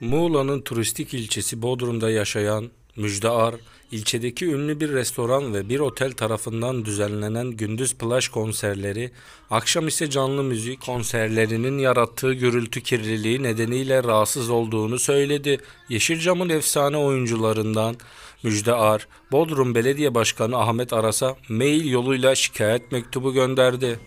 Muğla'nın turistik ilçesi Bodrum'da yaşayan Müjdear, ilçedeki ünlü bir restoran ve bir otel tarafından düzenlenen gündüz plaj konserleri, akşam ise canlı müzik konserlerinin yarattığı gürültü kirliliği nedeniyle rahatsız olduğunu söyledi. Yeşilcam'ın efsane oyuncularından Müjde Ar, Bodrum Belediye Başkanı Ahmet Aras'a mail yoluyla şikayet mektubu gönderdi.